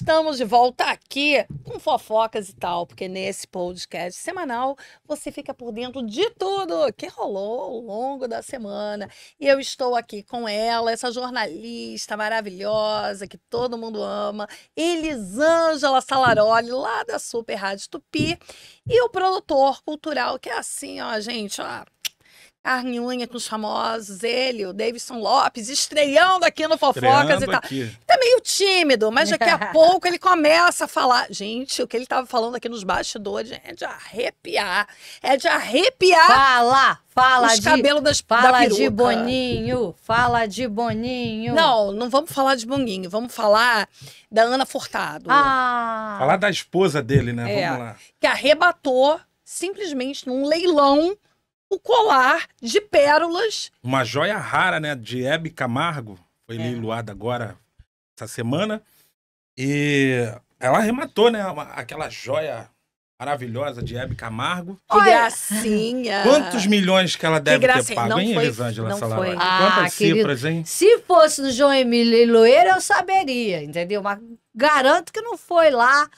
estamos de volta aqui com fofocas e tal, porque nesse podcast semanal você fica por dentro de tudo que rolou ao longo da semana. E eu estou aqui com ela, essa jornalista maravilhosa que todo mundo ama, Elisângela Salaroli, lá da Super Rádio Tupi, e o produtor cultural que é assim, ó, gente, ó carne e unha com os famosos, ele, o Davidson Lopes, estreando aqui no Fofocas e tal. aqui. Tá meio tímido, mas daqui a pouco ele começa a falar. Gente, o que ele tava falando aqui nos bastidores é de arrepiar. É de arrepiar Fala, fala os de... cabelos das da Fala de Boninho, fala de Boninho. Não, não vamos falar de Boninho, vamos falar da Ana Furtado. Ah. Falar da esposa dele, né? É. Vamos lá. que arrebatou simplesmente num leilão o colar de pérolas. Uma joia rara, né? De Hebe Camargo. Foi é. leiloada agora, essa semana. E ela arrematou, né? aquela joia maravilhosa de Hebe Camargo. Que Olha, gracinha! Quantos milhões que ela deve que ter pago, não hein, foi, Elisângela Salário? Ah, Quantas querido, cifras, hein? Se fosse no João Emílio Loeira, eu saberia, entendeu? Mas garanto que não foi lá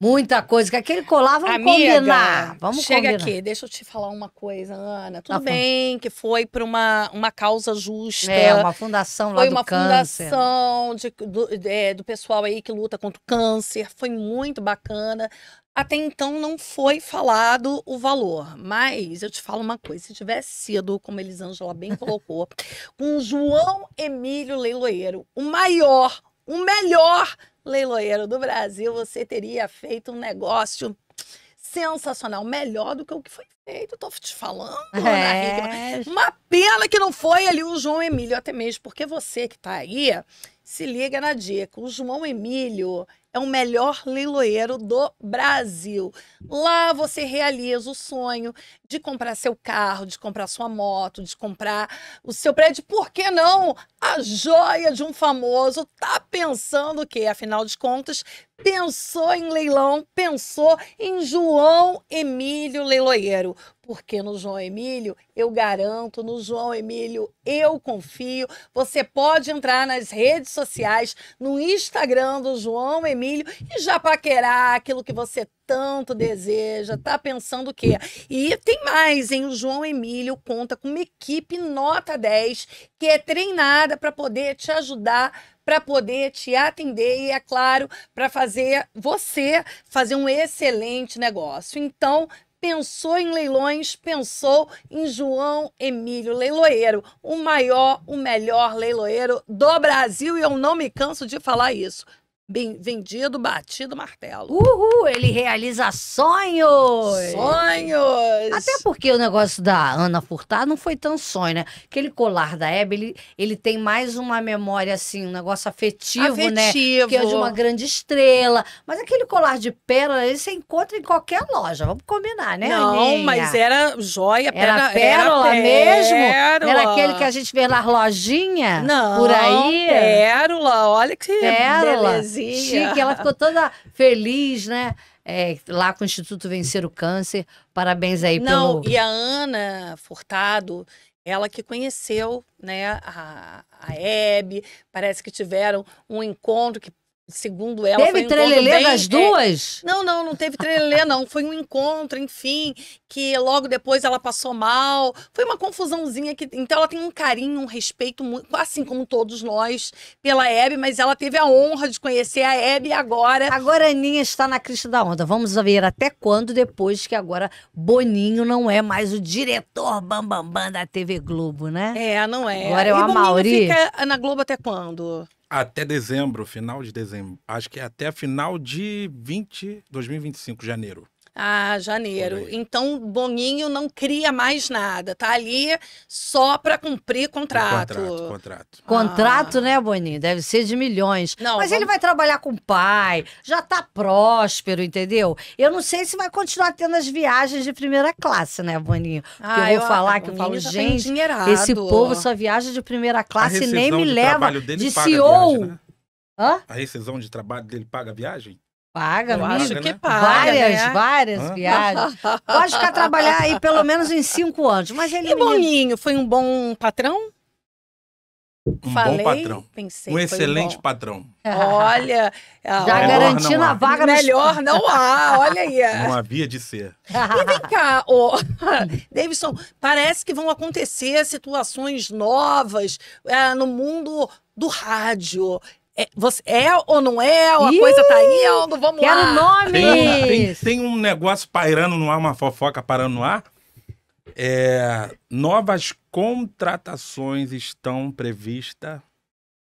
Muita coisa. Que aquele colar, vamos Amiga, combinar. Vamos chega combinar. aqui, deixa eu te falar uma coisa, Ana. Tudo bem que foi para uma, uma causa justa. É, uma fundação lá foi do uma câncer. fundação de, do, é, do pessoal aí que luta contra o câncer. Foi muito bacana. Até então não foi falado o valor, mas eu te falo uma coisa: se tivesse sido, como Elisângela bem colocou, com o João Emílio Leiloeiro, o maior o melhor leiloeiro do Brasil, você teria feito um negócio sensacional, melhor do que o que foi feito, tô te falando, é. Uma pena que não foi ali o João Emílio, até mesmo porque você que tá aí, se liga na dica. O João Emílio é o melhor leiloeiro do Brasil. Lá você realiza o sonho de comprar seu carro, de comprar sua moto, de comprar o seu prédio. Por que não? A joia de um famoso tá pensando o quê? Afinal de contas, pensou em leilão, pensou em João Emílio Leiloeiro porque no João Emílio eu garanto, no João Emílio eu confio. Você pode entrar nas redes sociais, no Instagram do João Emílio e já paquerar aquilo que você tanto deseja, tá pensando o quê? E tem mais, hein? O João Emílio conta com uma equipe nota 10 que é treinada para poder te ajudar para poder te atender e, é claro, para fazer você fazer um excelente negócio. Então, pensou em leilões, pensou em João Emílio Leiloeiro, o maior, o melhor leiloeiro do Brasil, e eu não me canso de falar isso. Bem, vendido, batido, martelo. Uhul, ele realiza sonhos! Sonhos! Até porque o negócio da Ana Furtado não foi tão sonho, né? Aquele colar da Hebe, ele, ele tem mais uma memória, assim, um negócio afetivo, né? afetivo. né? Que é de uma grande estrela. Mas aquele colar de pérola, ele você encontra em qualquer loja, vamos combinar, né, Não, Aninha? mas era joia, pérola. Era pérola, era mesmo? Pérola. Era aquele que a gente vê lá, lojinha? Não, por aí? pérola, olha que pérola. belezinha. Sozinha. Chique, ela ficou toda feliz, né? É, lá com o Instituto Vencer o Câncer. Parabéns aí Não, pelo... e a Ana Furtado, ela que conheceu né, a, a Hebe, parece que tiveram um encontro que segundo ela. Teve um trelelê das é, duas? É... Não, não, não teve trelelê, não. Foi um encontro, enfim, que logo depois ela passou mal. Foi uma confusãozinha que. Então ela tem um carinho, um respeito, muito, assim como todos nós, pela Hebe, mas ela teve a honra de conhecer a Hebe agora. Agora a Aninha está na crista da onda. Vamos ver até quando, depois que agora Boninho não é mais o diretor bambambam bam, bam da TV Globo, né? É, não é. Agora é o Amauri. fica na Globo até quando? Até dezembro, final de dezembro. Acho que é até final de 20, 2025, janeiro. Ah, janeiro. Então, Boninho não cria mais nada. Tá ali só para cumprir contrato. contrato, contrato. Ah. Contrato, né, Boninho? Deve ser de milhões. Não, Mas vamos... ele vai trabalhar com o pai, já tá próspero, entendeu? Eu não sei se vai continuar tendo as viagens de primeira classe, né, Boninho? Porque ah, eu vou eu, falar é, que eu falo, gente, esse povo só viaja de primeira classe e nem me leva de CEO. Viagem, né? Hã? A rescisão de trabalho dele paga a viagem? Paga, eu amigo. acho né? que paga. Várias, né? várias Hã? viagens. Pode ficar trabalhar aí pelo menos em cinco anos. Mas ele. E é Boninho, foi um bom patrão? Um Falei, bom patrão. Pensei, um excelente um patrão. Olha. Ah, Já garantindo a vaga Melhor não há, olha aí. Não havia de ser. E vem cá, oh, Davidson, parece que vão acontecer situações novas é, no mundo do rádio. É, você, é ou não é? Ou a Ih, coisa tá aí? Ou não vamos quero lá? nome! Tem, tem, tem, um negócio pairando no ar, uma fofoca parando no ar. É, novas contratações estão previstas.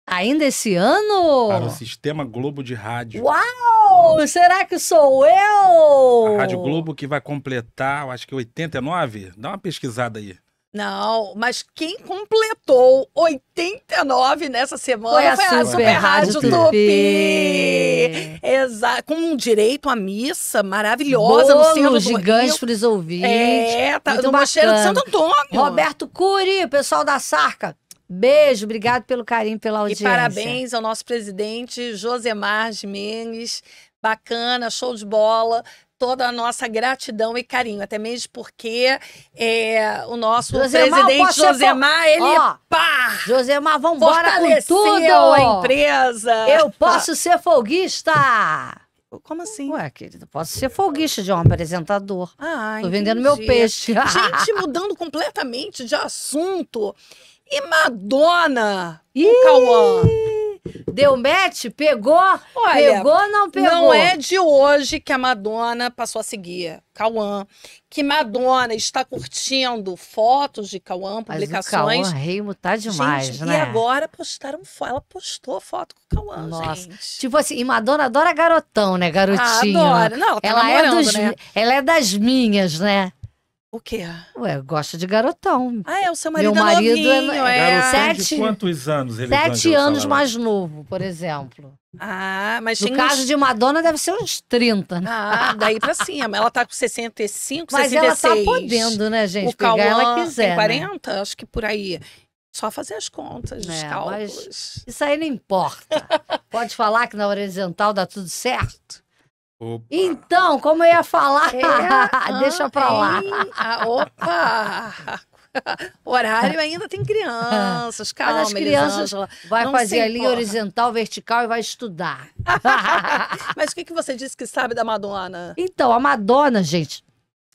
Ainda esse ano? Para o Sistema Globo de Rádio. Uau! Será que sou eu? A Rádio Globo que vai completar, acho que 89? Dá uma pesquisada aí. Não, mas quem completou 89 nessa semana foi a, foi a Super, Super Rádio Tupi. Exato, com direito à missa maravilhosa Bolo, no centro gigante para os ouvintes. É, tá, Muito no de Santo Antônio. Roberto Curi, pessoal da Sarca. Beijo, obrigado pelo carinho, pela audiência. E parabéns ao nosso presidente Josemar Jimenez. Bacana, show de bola toda a nossa gratidão e carinho, até mesmo porque é, o nosso Josemar, presidente Josemar, ele ó, pá! Josemar, vambora com tudo! a empresa! Eu posso ser folguista! Como assim? Ué, querido, posso ser folguista de é um apresentador. Ah, Tô entendi. vendendo meu peixe. Gente, mudando completamente de assunto. E Madonna Ih! com Cauã. Deu match? Pegou? Olha, pegou não pegou? Não é de hoje que a Madonna passou a seguir Cauã. Que Madonna está curtindo fotos de Cauã, publicações. Mas o Cauã rei, tá demais, gente, né? E agora postaram Ela postou foto com o Cauã, Nossa. Gente. Tipo assim, e Madonna adora garotão, né? Garotinho. Ah, adora. Não, ela, tá ela é dos, né? ela é das minhas, né? O quê? Ué, gosta de garotão. Ah, é, o seu marido Meu marido é, é novinho, é... é... sete, quantos anos ele Sete anos mais novo, por exemplo. Ah, mas No caso uns... de Madonna deve ser uns 30, né? Ah, daí pra cima. Ela tá com 65, mas 66. Mas ela tá podendo, né, gente? O Pegar ela quiser, tem 40, né? acho que por aí. Só fazer as contas, os é, cálculos. Isso aí não importa. Pode falar que na horizontal dá tudo certo. Opa. Então, como eu ia falar, é, ah, deixa pra lá. É, ah, opa! O horário ainda tem crianças, calma, Mas as crianças Elisângela. vai fazer a linha horizontal, vertical e vai estudar. Mas o que, que você disse que sabe da Madonna? Então, a Madonna, gente,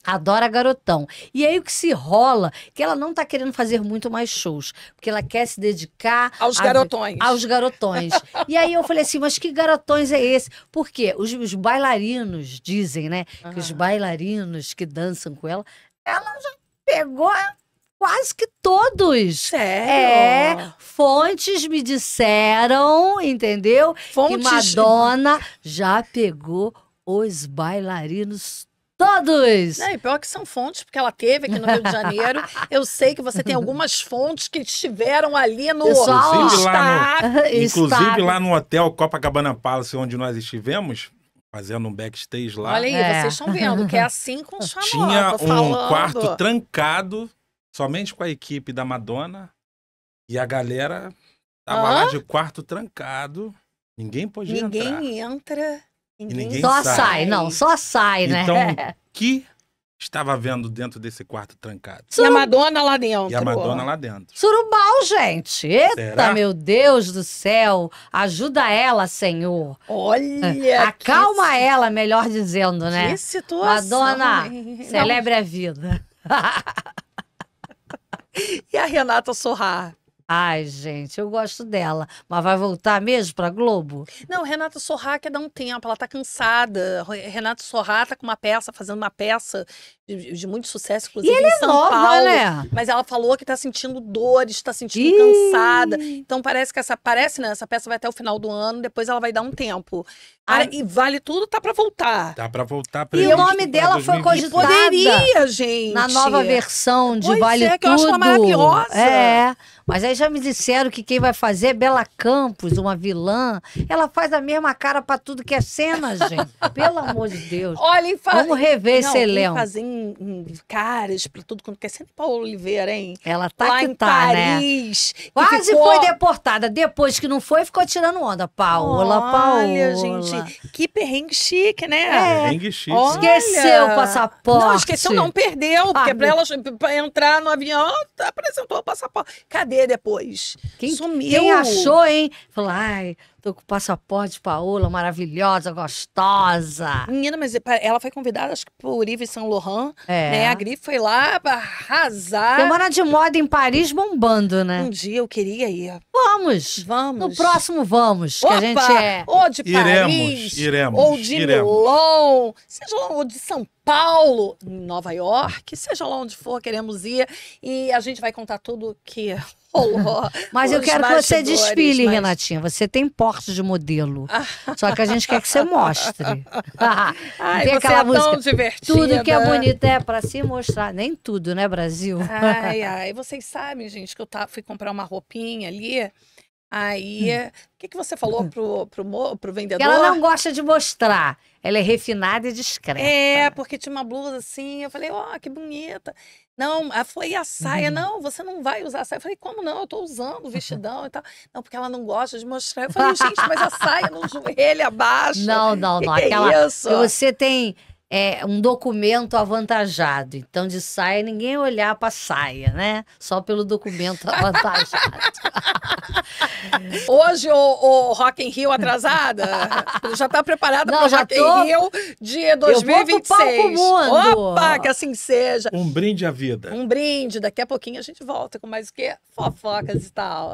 Adora garotão. E aí o que se rola é que ela não tá querendo fazer muito mais shows, porque ela quer se dedicar aos a, garotões. Aos garotões. e aí eu falei assim, mas que garotões é esse? Porque os, os bailarinos dizem, né, uhum. que os bailarinos que dançam com ela, ela já pegou é, quase que todos. Sério? É, fontes me disseram, entendeu? Fontes... Que Madonna já pegou os bailarinos todos. É, e pior que são fontes, porque ela teve aqui no Rio de Janeiro. Eu sei que você tem algumas fontes que estiveram ali no... Pessoal, inclusive, lá no, inclusive lá no hotel Copacabana Palace, onde nós estivemos, fazendo um backstage lá. Olha aí, é. vocês estão vendo que é assim com o chamado. Tinha um falando. quarto trancado, somente com a equipe da Madonna, e a galera tava ah? lá de quarto trancado, ninguém podia ninguém entrar. Ninguém entra. Ninguém, ninguém só sai. sai. não, só sai, né? Então, que estava vendo dentro desse quarto trancado? E a Madonna lá dentro. E a Madonna lá dentro. Surubal, gente. Eita, Será? meu Deus do céu. Ajuda ela, Senhor. Olha. Ah, acalma que... ela, melhor dizendo, né? Que situação. Madonna, celebre não. a vida. e a Renata Sorrar? Ai, gente, eu gosto dela. Mas vai voltar mesmo pra Globo? Não, Renata Sorrá quer dar um tempo, ela tá cansada. Renata Sorrá tá com uma peça, fazendo uma peça de, de muito sucesso, inclusive e ela em é São é nova, Paulo. Né? Mas ela falou que tá sentindo dores, tá sentindo Ih. cansada. Então parece que essa. Parece, né? Essa peça vai até o final do ano, depois ela vai dar um tempo. A... e vale tudo, tá para voltar. Tá para voltar pra E o nome dela foi cogitada. Poderia, gente. Na nova versão de pois Vale é, que Tudo. Eu acho uma maravilhosa. É. Mas aí já me disseram que quem vai fazer é Bela Campos, uma vilã. Ela faz a mesma cara para tudo que é cena, gente. Pelo amor de Deus. Olha, faz... Vamos rever não, esse elenco. fazer em, em caras para tudo quanto quer. Sempre é Paulo Oliveira, hein? Ela tá Lá que em tá, né? Paris. Né? Quase ficou... foi deportada. Depois que não foi, ficou tirando onda. Paula, Olha, gente que perrengue chique, né? É. Perrengue chique. Olha. Esqueceu o passaporte. Não, esqueceu, não, perdeu. Porque ah, pra ela pra entrar no avião, apresentou o passaporte. Cadê depois? Quem, Sumiu. Quem achou, hein? Falou, ai, Tô com o passaporte Paola, maravilhosa, gostosa. Menina, mas é ela foi convidada, acho que por Yves Saint Laurent, é. né? A Gri foi lá arrasar. Semana de moda em Paris bombando, né? Um dia eu queria ir. Vamos. Vamos. No próximo vamos, Opa! que a gente é... Ou de Paris. Iremos, iremos. Ou de Milão, seja lá, ou de São Paulo, Nova York, seja lá onde for, queremos ir. E a gente vai contar tudo que mas eu quero que você desfile, mas... Renatinha. Você tem porte de modelo. Só que a gente quer que você mostre. Ai, tem aquela é música. tudo que é bonito é para se mostrar. Nem tudo, né, Brasil? Ai, ai. Vocês sabem, gente, que eu fui comprar uma roupinha ali. Aí, hum. eh, o que, que você falou hum. pro, pro, pro vendedor? Ela não gosta de mostrar. Ela é refinada e discreta. É, porque tinha uma blusa assim. Eu falei, ó, oh, que bonita. Não, ah, foi a saia. Uhum. Não, você não vai usar a saia. Eu falei, como não? Eu tô usando o vestidão e tal. Não, porque ela não gosta de mostrar. Eu falei, gente, mas a saia no joelho abaixo. Não, não, não. Que é aquela, é isso? Você tem é, um documento avantajado. Então, de saia, ninguém olhar para saia, né? Só pelo documento avantajado. Hoje o, o Rock in Rio atrasada já está preparada para o Rock tô... in Rio de 2026. Opa, que assim seja. Um brinde à vida. Um brinde. Daqui a pouquinho a gente volta com mais o quê? Fofocas e tal.